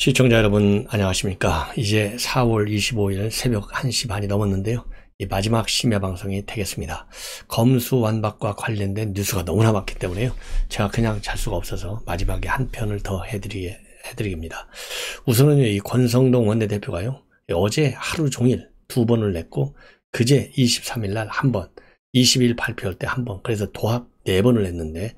시청자 여러분 안녕하십니까 이제 4월 25일 새벽 1시 반이 넘었는데요 이 마지막 심야 방송이 되겠습니다 검수완박과 관련된 뉴스가 너무나 많기 때문에요 제가 그냥 잘 수가 없어서 마지막에 한 편을 더 해드리, 해드리겠습니다 우선은 이 권성동 원내대표가요 어제 하루 종일 두 번을 냈고 그제 23일 날 한번 20일 발표할 때 한번 그래서 도합 네 번을 냈는데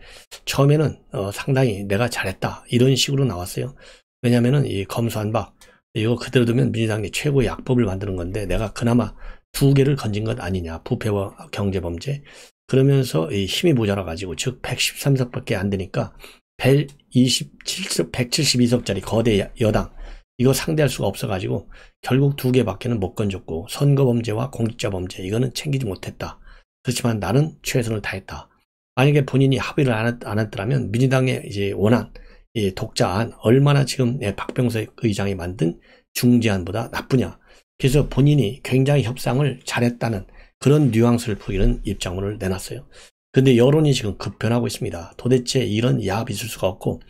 처음에는 어, 상당히 내가 잘했다 이런 식으로 나왔어요 왜냐면은 이 검수한 박 이거 그대로 두면 민주당이 최고의 약법을 만드는 건데 내가 그나마 두 개를 건진 것 아니냐 부패와 경제범죄 그러면서 이 힘이 모자라 가지고 즉 113석밖에 안 되니까 127석 172석짜리 거대 여당 이거 상대할 수가 없어 가지고 결국 두 개밖에는 못 건졌고 선거범죄와 공직자범죄 이거는 챙기지 못했다 그렇지만 나는 최선을 다했다 만약에 본인이 합의를 안, 했, 더라면 민주당의 이제 원한 이 독자안 얼마나 지금 박병석 의장이 만든 중재안보다 나쁘냐. 그래서 본인이 굉장히 협상을 잘했다는 그런 뉘앙스를 풀이는 입장문을 내놨어요. 근데 여론이 지금 급변하고 있습니다. 도대체 이런 야합 있을 수가 없고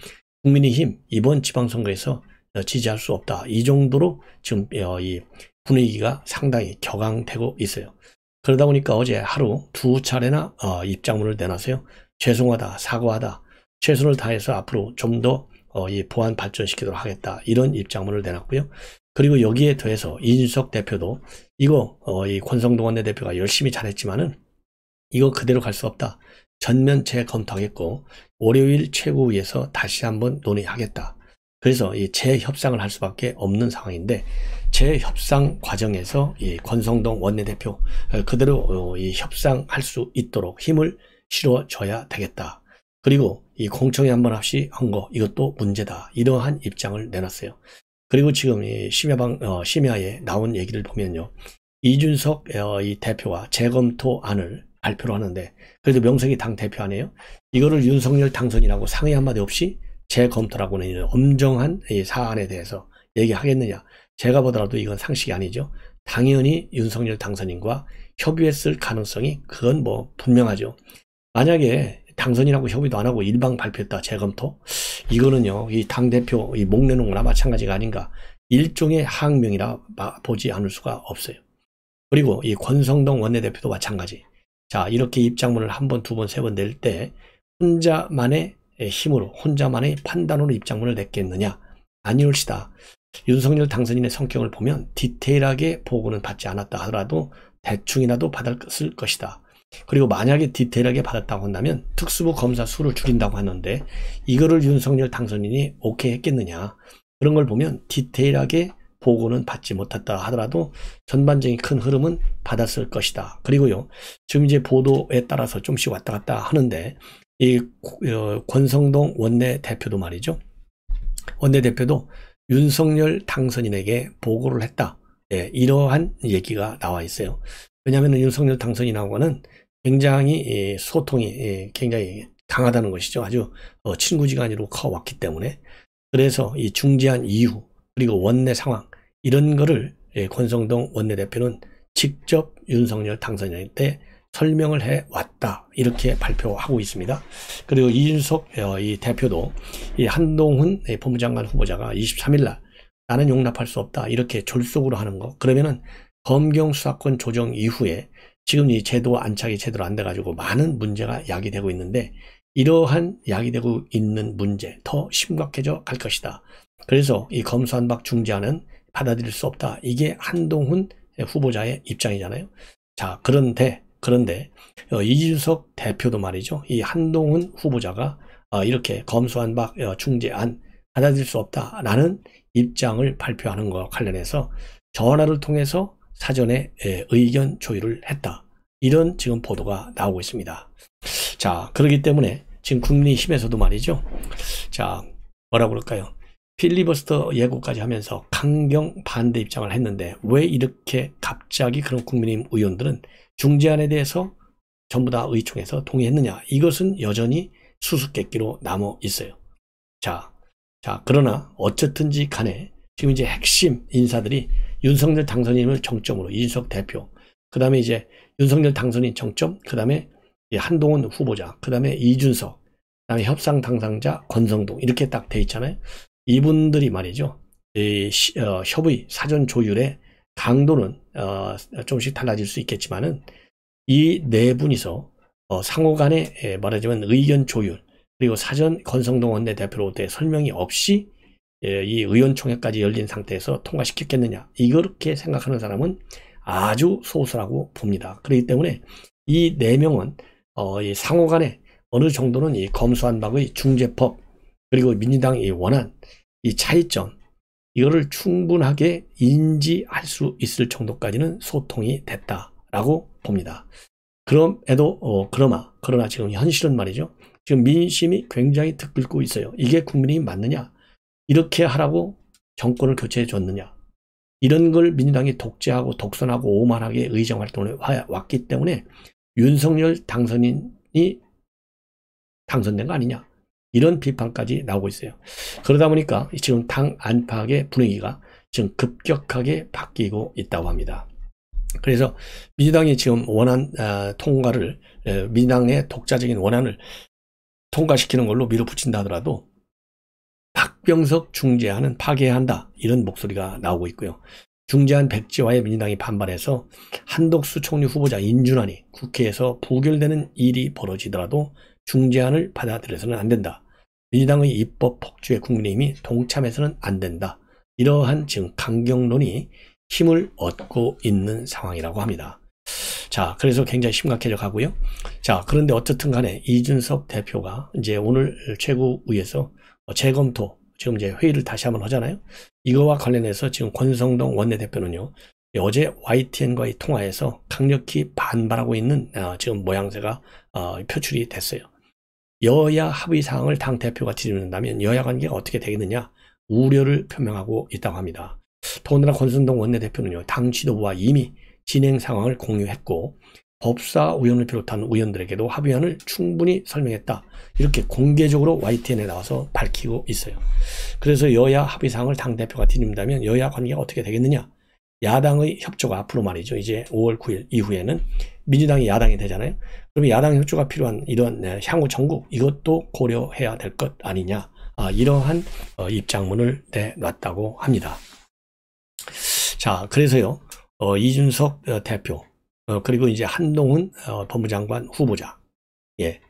국민의힘 이번 지방선거에서 지지할 수 없다. 이 정도로 지금 어, 이 분위기가 상당히 격앙되고 있어요. 그러다 보니까 어제 하루 두 차례나 어, 입장문을 내놨어요. 죄송하다, 사과하다, 최선을 다해서 앞으로 좀더이 어, 보안 발전시키도록 하겠다 이런 입장문을 내놨고요. 그리고 여기에 더해서 이준석 대표도 이거 어, 이 권성동 원내대표가 열심히 잘했지만은 이거 그대로 갈 수 없다. 전면 재검토하겠고 월요일 최고위에서 다시 한번 논의하겠다. 그래서 이 재협상을 할 수밖에 없는 상황인데 재협상 과정에서 이 권성동 원내대표 어, 그대로 이 협상할 수 있도록 힘을 실어줘야 되겠다. 그리고 이 공청회 한 번 없이 한 거 이것도 문제다. 이러한 입장을 내놨어요. 그리고 지금 이 심야방 어, 심야에 나온 얘기를 보면요. 이준석 어, 이대표와 재검토안을 발표를 하는데 그래도 명색이 당 대표 아니에요? 이거를 윤석열 당선이라고 상의 한마디 없이 재검토라고는 이런 엄정한 이 사안에 대해서 얘기하겠느냐. 제가 보더라도 이건 상식이 아니죠. 당연히 윤석열 당선인과 협의했을 가능성이 그건 뭐 분명하죠. 만약에 당선이라고 협의도 안 하고 일방 발표했다 재검토 이거는요 이 당 대표 이 목내는 거나 마찬가지가 아닌가 일종의 항명이라 보지 않을 수가 없어요. 그리고 이 권성동 원내대표도 마찬가지. 자 이렇게 입장문을 한 번, 두 번, 세 번 낼 때 혼자만의 예, 힘으로 혼자만의 판단으로 입장문을 냈겠느냐 아니올시다. 윤석열 당선인의 성격을 보면 디테일하게 보고는 받지 않았다 하더라도 대충이라도 받을 것이다. 그리고 만약에 디테일하게 받았다고 한다면 특수부 검사 수를 줄인다고 하는데 이거를 윤석열 당선인이 오케이 했겠느냐 그런 걸 보면 디테일하게 보고는 받지 못했다 하더라도 전반적인 큰 흐름은 받았을 것이다. 그리고요 지금 이제 보도에 따라서 좀씩 왔다 갔다 하는데 이 어, 권성동 원내 대표도 말이죠 원내 대표도 윤석열 당선인에게 보고를 했다. 예, 이러한 얘기가 나와 있어요. 왜냐하면 윤석열 당선인하고는 굉장히 예, 소통이 예, 굉장히 강하다는 것이죠. 아주 어, 친구지간으로 커왔기 때문에 그래서 이 중재한 이유 그리고 원내 상황 이런 거를 예, 권성동 원내대표는 직접 윤석열 당선인 한테 설명을 해왔다 이렇게 발표하고 있습니다. 그리고 이준석 어, 대표도 한동훈 법무장관 후보자가 23일 날 나는 용납할 수 없다 이렇게 졸속으로 하는 거 그러면은 검경 수사권 조정 이후에 지금 이 제도 안착이 제대로 안 돼가지고 많은 문제가 야기되고 있는데 이러한 야기되고 있는 문제 더 심각해져 갈 것이다. 그래서 이 검수한박 중재안은 받아들일 수 없다. 이게 한동훈 후보자의 입장이잖아요. 자 그런데 그런데 어, 이준석 대표도 말이죠. 이 한동훈 후보자가 어, 이렇게 검수한박 어, 중재안 받아들일 수 없다라는 입장을 발표하는 것과 관련해서 전화를 통해서 사전에 예, 의견 조율을 했다. 이런 지금 보도가 나오고 있습니다. 자, 그렇기 때문에 지금 국민의힘에서도 말이죠. 자, 뭐라 그럴까요? 필리버스터 예고까지 하면서 강경 반대 입장을 했는데 왜 이렇게 갑자기 그런 국민의힘 의원들은 중재안에 대해서 전부 다 의총에서 동의했느냐? 이것은 여전히 수수께끼로 남아 있어요. 자, 자, 그러나 어쨌든지 간에 지금 이제 핵심 인사들이 윤석열 당선인을 정점으로 이준석 대표, 그 다음에 이제 윤석열 당선인 정점, 그 다음에 한동훈 후보자, 그 다음에 이준석, 그 다음에 협상 당상자 권성동 이렇게 딱 돼 있잖아요. 이분들이 말이죠. 이 어, 협의 사전 조율의 강도는 어, 조금씩 달라질 수 있겠지만은 이 네 분이서 어, 상호 간에 예, 말하자면 의견 조율 그리고 사전 권성동 원내대표로부터의 설명이 없이 예, 이 의원총회까지 열린 상태에서 통과시켰겠느냐 이렇게 생각하는 사람은 아주 소수라고 봅니다. 그렇기 때문에 이 네 명은 어, 상호 간에 어느 정도는 이 검수한박의 중재법 그리고 민주당의 원한 이 차이점 이거를 충분하게 인지할 수 있을 정도까지는 소통이 됐다라고 봅니다. 그럼에도 어, 그러나 그러나 지금 현실은 말이죠. 지금 민심이 굉장히 듣끓고 있어요. 이게 국민이 맞느냐? 이렇게 하라고 정권을 교체해 줬느냐. 이런 걸 민주당이 독재하고 독선하고 오만하게 의정활동을 왔기 때문에 윤석열 당선인이 당선된 거 아니냐. 이런 비판까지 나오고 있어요. 그러다 보니까 지금 당 안팎의 분위기가 지금 급격하게 바뀌고 있다고 합니다. 그래서 민주당이 지금 원안 아, 통과를 민주당의 독자적인 원안을 통과시키는 걸로 밀어붙인다 하더라도 박병석 중재안은 파괴한다 이런 목소리가 나오고 있고요. 중재안 백지화에 민주당이 반발해서 한덕수 총리 후보자 인준환이 국회에서 부결되는 일이 벌어지더라도 중재안을 받아들여서는 안 된다. 민주당의 입법 폭주에 국민의힘이 동참해서는 안 된다. 이러한 지금 강경론이 힘을 얻고 있는 상황이라고 합니다. 자, 그래서 굉장히 심각해져 가고요. 자, 그런데 어쨌든 간에 이준석 대표가 이제 오늘 최고위에서 재검토 지금 이제 회의를 다시 한번 하잖아요. 이거와 관련해서 지금 권성동 원내대표는요. 어제 YTN과의 통화에서 강력히 반발하고 있는 아, 지금 모양새가 어, 표출이 됐어요. 여야 합의 사항을 당 대표가 뒤집는다면 여야 관계가 어떻게 되겠느냐 우려를 표명하고 있다고 합니다. 더군다나 권순동 원내대표는요. 당 지도부와 이미 진행 상황을 공유했고 법사 우원을 비롯한 의원들에게도 합의안을 충분히 설명했다. 이렇게 공개적으로 YTN에 나와서 밝히고 있어요. 그래서 여야 합의사항을 당대표가 드린다면 여야 관계가 어떻게 되겠느냐. 야당의 협조가 앞으로 말이죠. 이제 5월 9일 이후에는 민주당이 야당이 되잖아요. 그러면 야당 협조가 필요한 이러한 네, 향후 전국 이것도 고려해야 될 것 아니냐. 아, 이러한 어, 입장문을 내놨다고 합니다. 자, 그래서요. 어, 이준석 어, 대표 어, 그리고 이제 한동훈 어, 법무장관 후보자. 예.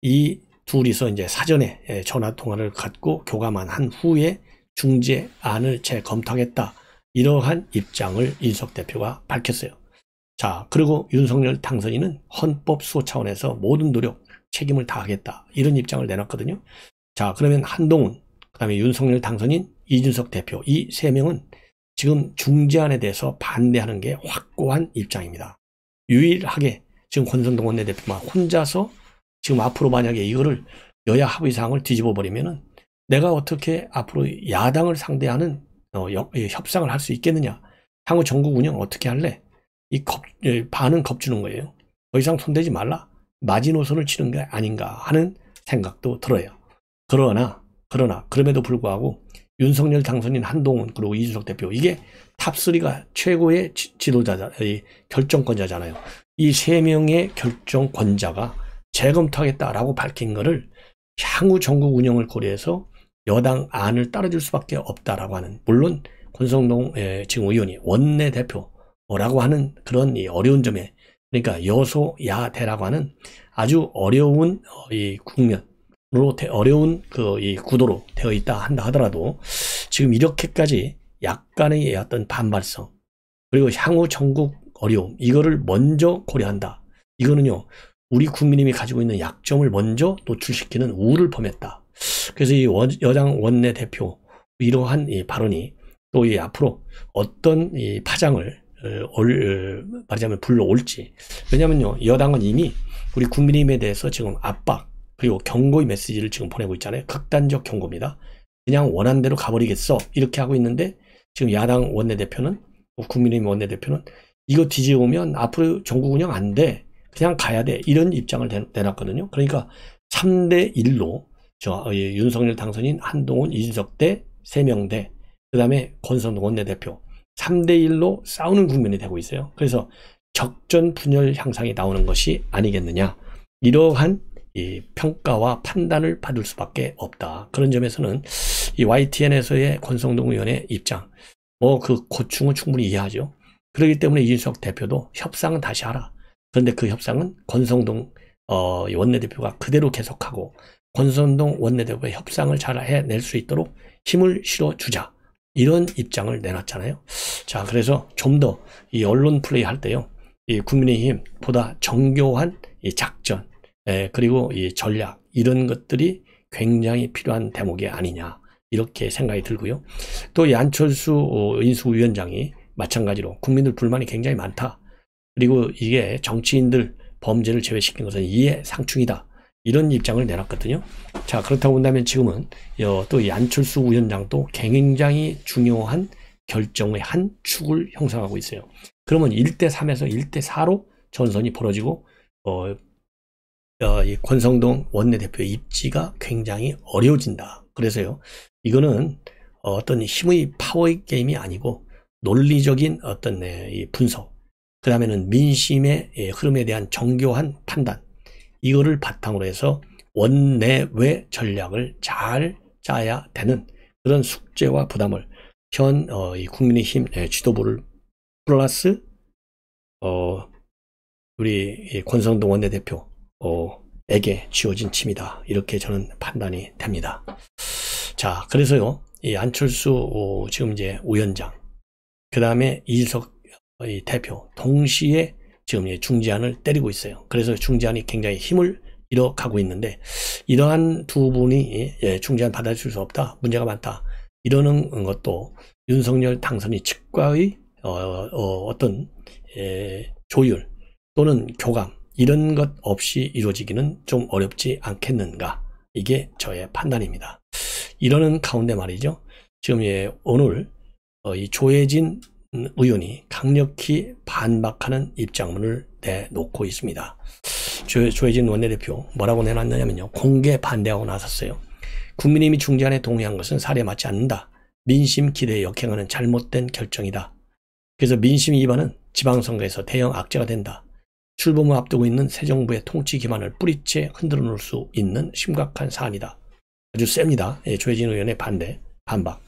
이 둘이서 이제 사전에 예, 전화 통화를 갖고 교감한 한 후에 중재안을 재검토하겠다. 이러한 입장을 인석 대표가 밝혔어요. 자, 그리고 윤석열 당선인은 헌법수호 차원에서 모든 노력, 책임을 다하겠다. 이런 입장을 내놨거든요. 자, 그러면 한동훈, 그 다음에 윤석열 당선인, 이준석 대표, 이 세 명은 지금 중재안에 대해서 반대하는 게 확고한 입장입니다. 유일하게 지금 권선동 원내대표만 혼자서 지금 앞으로 만약에 이거를 여야 합의 사항을 뒤집어 버리면은 내가 어떻게 앞으로 야당을 상대하는 어, 협상을 할 수 있겠느냐? 향후 전국 운영 어떻게 할래? 이 겁, 반은 겁주는 거예요. 더 이상 손대지 말라. 마지노선을 치는 게 아닌가 하는 생각도 들어요. 그러나, 그러나, 그럼에도 불구하고 윤석열 당선인 한동훈 그리고 이준석 대표 이게 탑3가 최고의 지, 도자 자 결정권자잖아요. 이 세 명의 결정권자가 재검토하겠다라고 밝힌 거를 향후 전국 운영을 고려해서 여당 안을 따라줄 수밖에 없다라고 하는 물론 권성동 예, 지금 의원이 원내 대표라고 하는 그런 어려운 점에 그러니까 여소야대라고 하는 아주 어려운 어, 이 국면 로 어려운 그 이 구도로 되어 있다 한다 하더라도 지금 이렇게까지 약간의 어떤 반발성 그리고 향후 전국 어려움 이거를 먼저 고려한다. 이거는요 우리 국민님이 가지고 있는 약점을 먼저 노출시키는 우를 범했다. 그래서 이 여당 원내 대표 이러한 이 발언이 또 이 앞으로 어떤 이 파장을 어, 올, 어, 말하자면 불러올지 왜냐면요 여당은 이미 우리 국민님에 대해서 지금 압박 그리고 경고의 메시지를 지금 보내고 있잖아요. 극단적 경고입니다. 그냥 원한대로 가버리겠어 이렇게 하고 있는데 지금 야당 원내대표는 뭐 국민의힘 원내대표는 이거 뒤집으면 앞으로 정국 운영 안 돼. 그냥 가야 돼. 이런 입장을 내놨거든요. 그러니까 3대 1로 저 어, 예, 윤석열 당선인 한동훈 이준석 대 세명대 그다음에 권성동 원내대표 3대 1로 싸우는 국면이 되고 있어요. 그래서 적전 분열 향상이 나오는 것이 아니겠느냐. 이러한 이 평가와 판단을 받을 수밖에 없다. 그런 점에서는 이 YTN에서의 권성동 의원의 입장, 뭐 그 고충은 충분히 이해하죠. 그렇기 때문에 이준석 대표도 협상은 다시 하라. 그런데 그 협상은 권성동 어, 원내대표가 그대로 계속하고 권성동 원내대표의 협상을 잘 해낼 수 있도록 힘을 실어주자. 이런 입장을 내놨잖아요. 자, 그래서 좀 더 이 언론 플레이 할 때요. 이 국민의힘보다 정교한 이 작전, 예, 그리고 이 전략 이런 것들이 굉장히 필요한 대목이 아니냐 이렇게 생각이 들고요. 또 이 안철수 어, 인수위원장이 마찬가지로 국민들 불만이 굉장히 많다. 그리고 이게 정치인들 범죄를 제외시킨 것은 이해 상충이다. 이런 입장을 내놨거든요. 자 그렇다고 본다면 지금은 또이 안철수 위원장도 굉장히 중요한 결정의 한 축을 형성하고 있어요. 그러면 1대3에서 1대4로 전선이 벌어지고 어, 어, 이 권성동 원내대표 입지가 굉장히 어려워진다. 그래서요, 이거는 어떤 힘의 파워의 게임이 아니고 논리적인 어떤 네, 분석, 그 다음에는 민심의 예, 흐름에 대한 정교한 판단, 이거를 바탕으로 해서 원내외 전략을 잘 짜야 되는 그런 숙제와 부담을 현 어, 국민의힘 네, 지도부를 플러스 어, 우리 권성동 원내대표 어, 에게 지워진 침이다. 이렇게 저는 판단이 됩니다. 자, 그래서요. 이 안철수 어, 지금 이제 우연장, 그 다음에 이석 어, 이 대표 동시에 지금 이제 중재안을 때리고 있어요. 그래서 중재안이 굉장히 힘을 잃어가고 있는데 이러한 두 분이 예, 예 중재안 받아줄 수 없다. 문제가 많다. 이러는 것도 윤석열 당선인 측과의 어, 어, 떤 예, 조율 또는 교감 이런 것 없이 이루어지기는 좀 어렵지 않겠는가. 이게 저의 판단입니다. 이러는 가운데 말이죠. 지금 예, 오늘 어, 이 조혜진 의원이 강력히 반박하는 입장문을 내놓고 있습니다. 조, 조혜진 원내대표 뭐라고 내놨냐면요 공개 반대하고 나섰어요. 국민의힘이 중재안에 동의한 것은 사례 맞지 않는다. 민심 기대에 역행하는 잘못된 결정이다. 그래서 민심 위반은 지방선거에서 대형 악재가 된다. 출범을 앞두고 있는 새 정부의 통치 기반을 뿌리째 흔들어 놓을 수 있는 심각한 사안이다. 아주 셉니다. 예, 조혜진 의원의 반대, 반박.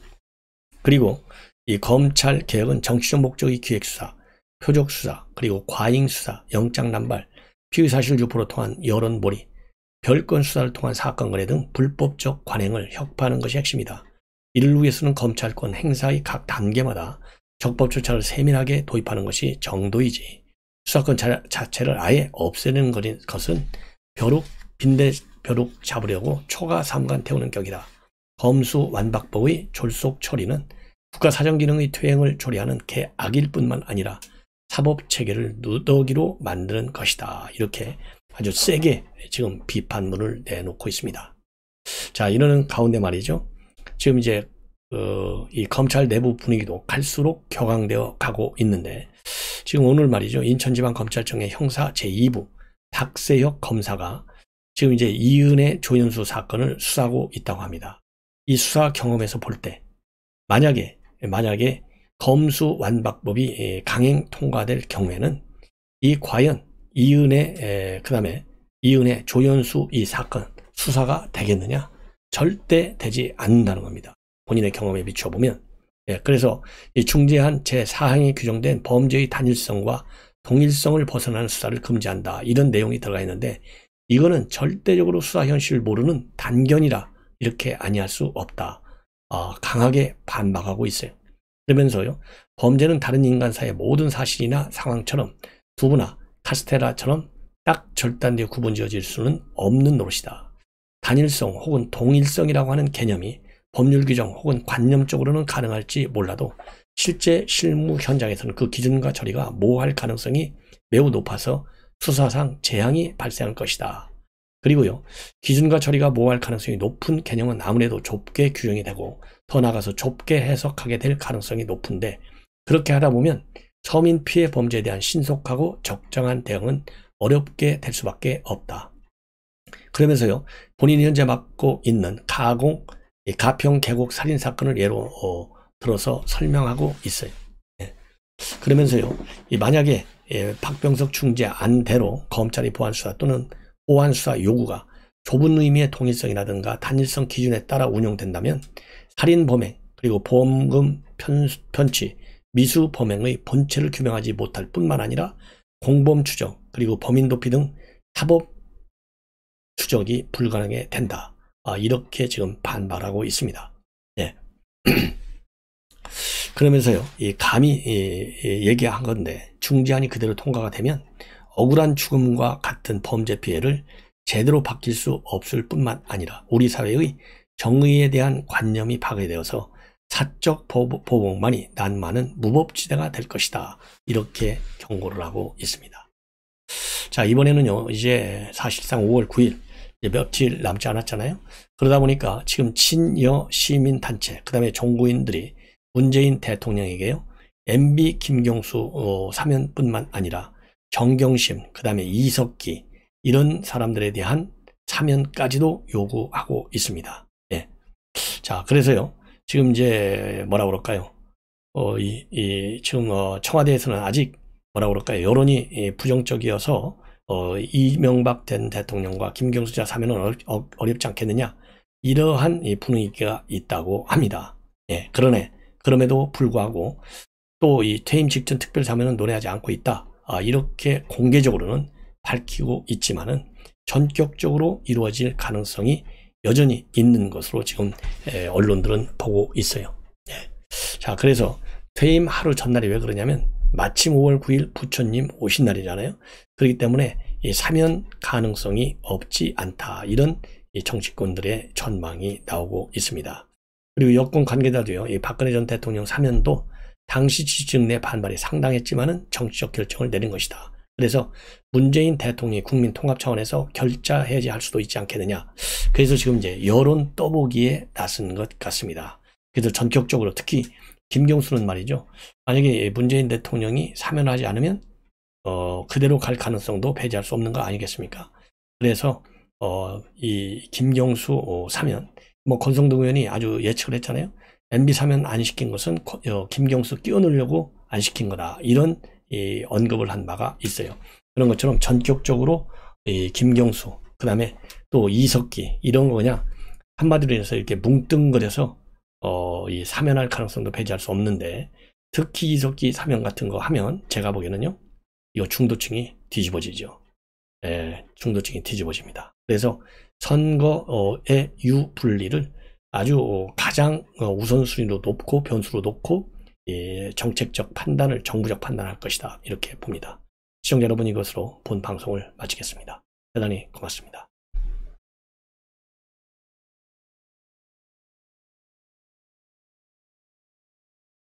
그리고 이 검찰 개혁은 정치적 목적이 기획수사, 표적수사, 그리고 과잉수사, 영장난발 피의사실 유포로 통한 여론몰이, 별건 수사를 통한 사건 거래 등 불법적 관행을 혁파하는 것이 핵심이다. 이를 위해서는 검찰권 행사의 각 단계마다 적법 조차를 세밀하게 도입하는 것이 정도이지. 수사권 자, 체를 아예 없애는 것은 벼룩, 빈대 벼룩 잡으려고 초가 삼간 태우는 격이다. 검수 완박법의 졸속 처리는 국가사정기능의 퇴행을 조리하는 개악일 뿐만 아니라 사법체계를 누더기로 만드는 것이다. 이렇게 아주 세게 지금 비판문을 내놓고 있습니다. 자, 이러는 가운데 말이죠. 지금 이제 어, 이 검찰 내부 분위기도 갈수록 격앙되어 가고 있는데 지금 오늘 말이죠. 인천지방검찰청의 형사 제2부 박세혁 검사가 지금 이제 이은혜 조연수 사건을 수사하고 있다고 합니다. 이 수사 경험에서 볼 때 만약에 만약에 검수 완박법이 예, 강행 통과될 경우에는 이 과연 이은혜 그다음에 이은혜 조연수 이 사건 수사가 되겠느냐 절대 되지 않는다는 겁니다. 본인의 경험에 비추어보면 예, 그래서 이 중재한 제4항에 규정된 범죄의 단일성과 동일성을 벗어나는 수사를 금지한다. 이런 내용이 들어가 있는데 이거는 절대적으로 수사 현실을 모르는 단견이라 이렇게 아니할 수 없다. 어, 강하게 반박하고 있어요. 그러면서요. 범죄는 다른 인간 사의 모든 사실이나 상황처럼 두부나 카스테라처럼 딱 절단되어 구분지어질 수는 없는 노릇이다. 단일성 혹은 동일성이라고 하는 개념이 법률 규정 혹은 관념적으로는 가능할지 몰라도 실제 실무 현장에서는 그 기준과 처리가 모호할 가능성이 매우 높아서 수사상 재앙이 발생할 것이다. 그리고요. 기준과 처리가 모호할 가능성이 높은 개념은 아무래도 좁게 규정이 되고 더 나아가서 좁게 해석하게 될 가능성이 높은데 그렇게 하다 보면 서민 피해 범죄에 대한 신속하고 적정한 대응은 어렵게 될 수밖에 없다. 그러면서요. 본인이 현재 맡고 있는 가공 가평 계곡 살인 사건을 예로 어, 들어서 설명하고 있어요. 예. 그러면서요, 만약에 예, 박병석 중재 안대로 검찰이 보안수사 또는 보안수사 요구가 좁은 의미의 통일성이라든가 단일성 기준에 따라 운영된다면 살인 범행 그리고 보험금 편, 편취, 미수 범행의 본체를 규명하지 못할 뿐만 아니라 공범 추적 그리고 범인 도피 등 사법 추적이 불가능해 된다. 아, 이렇게 지금 반발하고 있습니다. 예. 그러면서요, 이 감히 얘기한 건데 중재안이 그대로 통과가 되면 억울한 죽음과 같은 범죄 피해를 제대로 바뀔 수 없을 뿐만 아니라 우리 사회의 정의에 대한 관념이 파괴되어서 사적 보복만이 난만은 무법지대가 될 것이다. 이렇게 경고를 하고 있습니다. 자, 이번에는요, 이제 사실상 5월 9일 며칠 남지 않았잖아요. 그러다 보니까 지금 친여 시민 단체, 그다음에 종구인들이 문재인 대통령에게요. MB 김경수 어, 사면뿐만 아니라 정경심, 그다음에 이석기 이런 사람들에 대한 사면까지도 요구하고 있습니다. 예. 자, 그래서요. 지금 이제 뭐라 그럴까요? 어, 이, 이 지금 어, 청와대에서는 아직 뭐라 그럴까요? 여론이 부정적이어서 어, 이명박 된 대통령과 김경수 자 사면은 어렵, 어, 지 않겠느냐 이러한 이 분위기가 있다고 합니다. 예, 그러네 그럼에도 불구하고 또 이 퇴임 직전 특별 사면은 노래하지 않고 있다. 아, 이렇게 공개적으로는 밝히고 있지만은 전격적으로 이루어질 가능성이 여전히 있는 것으로 지금 예, 언론들은 보고 있어요. 예. 자, 그래서 퇴임 하루 전날이 왜 그러냐면 마침 5월 9일 부처님 오신 날이잖아요. 그렇기 때문에 이 사면 가능성이 없지 않다. 이런 이 정치권들의 전망이 나오고 있습니다. 그리고 여권 관계자도요. 이 박근혜 전 대통령 사면도 당시 지지층 내 반발이 상당했지만은 정치적 결정을 내린 것이다. 그래서 문재인 대통령이 국민 통합 차원에서 결자 해제할 수도 있지 않겠느냐. 그래서 지금 이제 여론 떠보기에 나선 것 같습니다. 그래서 전격적으로 특히 김경수는 말이죠. 만약에 문재인 대통령이 사면하지 않으면 어, 그대로 갈 가능성도 배제할 수 없는 거 아니겠습니까? 그래서 어, 이 김경수 어, 사면 뭐 권성동 의원이 아주 예측을 했잖아요. MB 사면 안 시킨 것은 어, 김경수 끼워넣으려고 안 시킨 거다. 이런 이, 언급을 한 바가 있어요. 그런 것처럼 전격적으로 이 김경수 그 다음에 또 이석기 이런 거냐 한마디로 해서 이렇게 뭉뚱거려서 어, 이 사면할 가능성도 배제할 수 없는데 특히 이석기 사면 같은 거 하면 제가 보기에는요. 이 중도층이 뒤집어지죠. 예, 중도층이 뒤집어집니다. 그래서 선거의 유분리를 아주 가장 우선순위로 높고 변수로 높고 예, 정책적 판단을 정부적 판단할 것이다 이렇게 봅니다. 시청자 여러분 이것으로 본 방송을 마치겠습니다. 대단히 고맙습니다.